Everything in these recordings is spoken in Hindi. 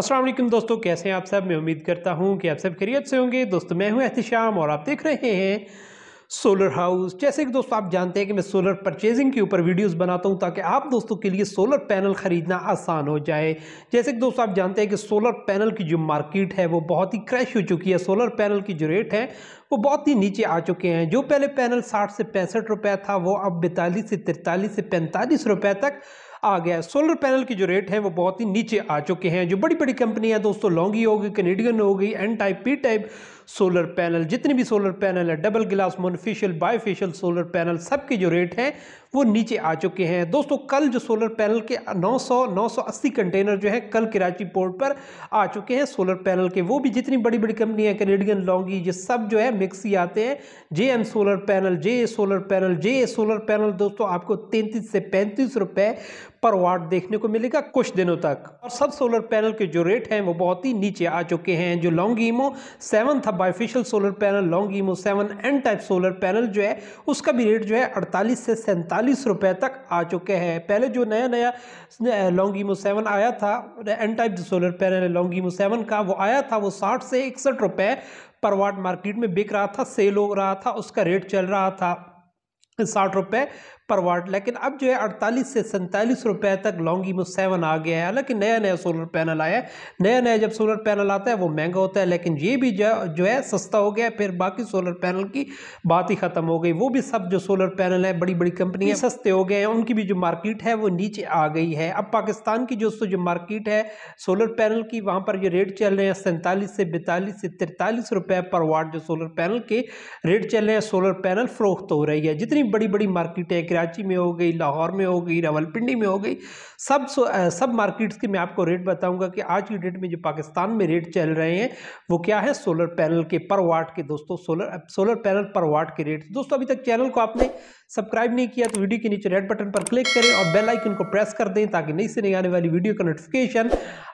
असलम दोस्तों कैसे हैं आप सब मैं उम्मीद करता हूं कि आप सब खैरियत से होंगे दोस्तों मैं हूं एहतशाम और आप देख रहे हैं सोलर हाउस जैसे कि दोस्तों आप जानते हैं कि मैं सोलर परचेजिंग के ऊपर वीडियोस बनाता हूं ताकि आप दोस्तों के लिए सोलर पैनल ख़रीदना आसान हो जाए जैसे कि दोस्तों आप जानते हैं कि सोलर पैनल की जो मार्केट है वो बहुत ही क्रैश हो चुकी है सोलर पैनल की जो रेट है वो बहुत ही नीचे आ चुके हैं जो पहले पैनल साठ से पैंसठ रुपये था वो अब बैतालीस से तिरतालीस से पैंतालीस रुपये तक आ गया है सोलर पैनल की जो रेट है वो बहुत ही नीचे आ चुके हैं जो बड़ी बड़ी है दोस्तों लॉन्गी हो गई कैनेडियन हो गई N type P type solar panel जितने भी सोलर पैनल है double glass monofacial bifacial solar panel सबके जो रेट हैं वो नीचे आ चुके हैं दोस्तों कल जो सोलर पैनल के 900 980 कंटेनर जो हैं कल कराची पोर्ट पर आ चुके हैं सोलर पैनल के वो भी जितनी बड़ी बड़ी है कैनेडियन लॉन्गी ये सब जो है मिक्स ही आते हैं J M solar panel J solar panel J solar panel दोस्तों आपको तैंतीस से पैंतीस रुपये पर वाट देखने को मिलेगा कुछ दिनों तक और सब सोलर पैनल के जो रेट हैं वो बहुत ही नीचे आ चुके हैं जो लॉन्ग ईमो सेवन था bifacial solar panel LONGi HiMO seven N type solar panel जो है उसका भी रेट जो है अड़तालीस से सैंतालीस रुपए तक आ चुके हैं पहले जो नया नया लॉन्ग ईमो सेवन आया था एन टाइप सोलर पैनल है लॉन्ग ईमो सेवन का वो आया था वो साठ से इकसठ रुपए पर वाट मार्केट में बिक रहा था सेल हो रहा था उसका रेट चल रहा था साठ रुपये पर वाट लेकिन अब जो है अड़तालीस से सैंतालीस रुपये तक लॉन्गी में सेवन आ गया है हालांकि नया नया सोलर पैनल आया है नया नया जब सोलर पैनल आता है वो महंगा होता है लेकिन ये भी जो जो है सस्ता हो गया फिर बाकी सोलर पैनल की बात ही ख़त्म हो गई वो भी सब जो सोलर पैनल है बड़ी बड़ी कंपनियाँ सस्ते हो गए हैं उनकी भी जो मार्केट है वो नीचे आ गई है अब पाकिस्तान की जो जो मार्केट है सोलर पैनल की वहाँ पर जो रेट चल रहे हैं सैंतालीस से बैतालीस से तिरतालीस रुपये पर वाट जो सोलर पैनल के रेट चल रहे हैं सोलर पैनल फरोख्त हो रही है जितनी बड़ी बड़ी मार्केटें कराची में हो गई लाहौर में हो गई रावलपिंडी में हो गई सब सब मार्केट्स के मैं आपको रेट बताऊंगा कि आज की डेट में जो पाकिस्तान में रेट चल रहे हैं वो क्या है सोलर पैनल के पर वाट के दोस्तों सोलर सोलर पैनल पर वाट के रेट दोस्तों अभी तक चैनल को आपने सब्सक्राइब नहीं किया तो वीडियो के नीचे रेड बटन पर क्लिक करें और बेल आइकन को प्रेस कर दें ताकि नई से नई आने वाली वीडियो का नोटिफिकेशन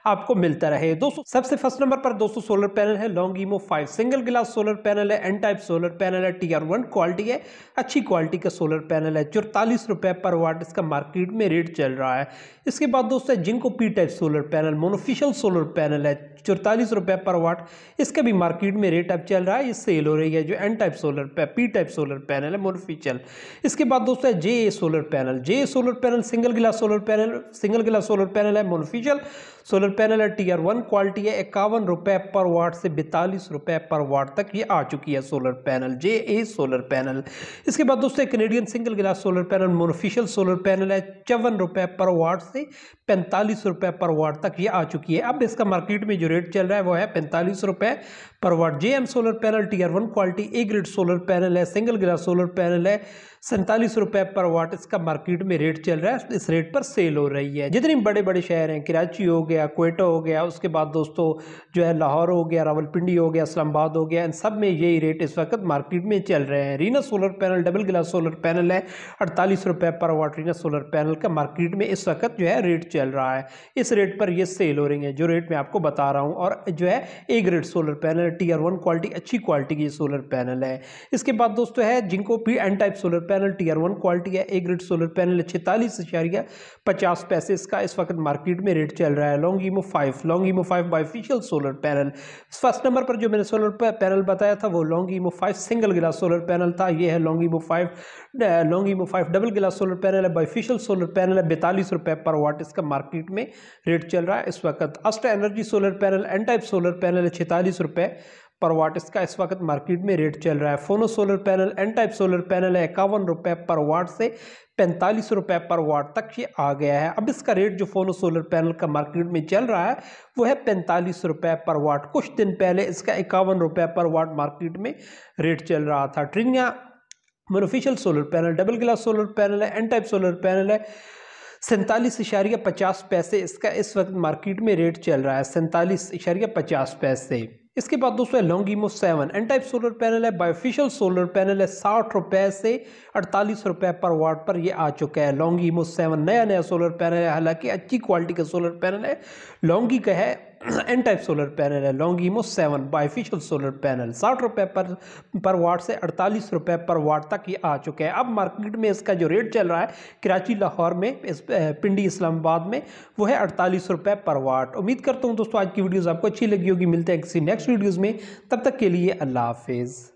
आपको मिलता रहे दोस्तों सबसे फर्स्ट नंबर पर दोस्तों सोलर पैनल है LONGi HiMO five single glass solar panel है एन टाइप सोलर पैनल है टी आर वन क्वालिटी है अच्छी क्वालिटी का सोलर पैनल है चौतालीस रुपए पर वाट इसका मार्केट में रेट चल रहा है इसके बाद दोस्तों Jinko P type solar panel monofacial solar panel है चौतालीस रुपये पर वाट इसका भी मार्केट में रेट अब चल रहा है ये सेल हो रही है जो N type solar P type solar panel है मोनोफिशियल इसके बाद दोस्तों है J solar panel J solar panel single glass solar panel single glass solar panel है मोनोफिशियल सोलर पैनल है टीयर वन क्वालिटी है इक्यावन रुपए पर वाट से बैतालीस रुपए पर वाट तक ये आ चुकी है solar panel J A solar panel इसके बाद दोस्तों Canadian single glass solar panel monofacial solar panel है चौवन रुपए पर वाट से पैंतालीस रुपए पर वाट तक ये आ चुकी है अब इसका मार्केट में जो रेट चल रहा है वो है पैंतालीस रुपए पर watt J solar panel tier one quality A grade solar panel है सिंगल ग्लास सोलर पैनल है सैंतालीस रुपए पर वाट इसका मार्केट में रेट चल रहा है इस रेट पर सेल हो रही है जितने बड़े बड़े शहर हैं कराची हो गया कोयटा हो गया उसके बाद दोस्तों जो है लाहौर हो गया रावलपिंडी हो गया इस्लामाबाद हो गया इन सब में यही रेट इस वक्त मार्केट में चल रहे हैं Trina solar panel double glass solar panel है अड़तालीस रुपए पर वाट रीना सोलर पैनल का मार्केट में इस वक्त जो है रेट चल रहा है इस रेट पर यह सेल हो रही है जो रेट मैं आपको बता रहा हूँ और जो है A grade solar panel tier one quality अच्छी क्वालिटी की सोलर पैनल है इसके बाद दोस्तों है Jinko P N type solar panel panel tier one quality है ए ग्रेड सोलर पैनल छतालीस इशारिया पचास पैसे इसका इस वक्त मार्केट में रेट चल रहा है LONGi HiMO five LONGi HiMO five bifacial solar panel first number पर जो मैंने सोलर पैनल बताया था वो LONGi HiMO five single glass solar panel था ये है LONGi HiMO five LONGi HiMO five double glass solar panel है बाइफिशियल सोलर पैनल है बैतालीस रुपये पर वाट इसका मार्केट में रेट चल रहा है इस वक्त Astronergy solar panel N type solar panel है छतालीस रुपये पर वाट इसका इस वक्त मार्केट में रेट चल रहा है Phono solar panel N type solar panel है इक्यावन रुपये पर वाट से पैंतालीस रुपये पर वाट तक ये आ गया है अब इसका रेट जो फोनो सोलर पैनल का मार्केट में चल रहा है वो है पैंतालीस रुपये पर वाट कुछ दिन पहले इसका इक्यावन रुपये पर वाट मार्केट में रेट चल रहा था Trina monofacial solar panel double glass solar panel है एन टाइप सोलर पैनल है सैंतालीस इशारिया पचास पैसे इसका इस वक्त मार्केट में रेट चल रहा है सैंतालीस इशारिया पचास पैसे इसके बाद दोस्तों है LONGi HiMO seven N type solar panel है बायोफिशियल सोलर पैनल है साठ रुपए से अड़तालीस रुपए पर वाट पर ये आ चुका है लॉन्गीमो सेवन नया नया सोलर पैनल है हालांकि अच्छी क्वालिटी का सोलर पैनल है लॉन्गी का है एन टाइप सोलर पैनल है LONGi HiMO seven bifacial solar panel साठ रुपये पर पर वाट से अड़तालीस रुपये पर वाट तक ये आ चुके हैं अब मार्केट में इसका जो रेट चल रहा है कराची लाहौर में इस पिंडी इस्लामाबाद में वो है अड़तालीस रुपये पर वाट उम्मीद करता हूँ दोस्तों आज की वीडियोज़ आपको अच्छी लगी होगी मिलते हैं किसी नेक्स्ट वीडियोज़ में तब तक के लिए अल्लाह हाफिज़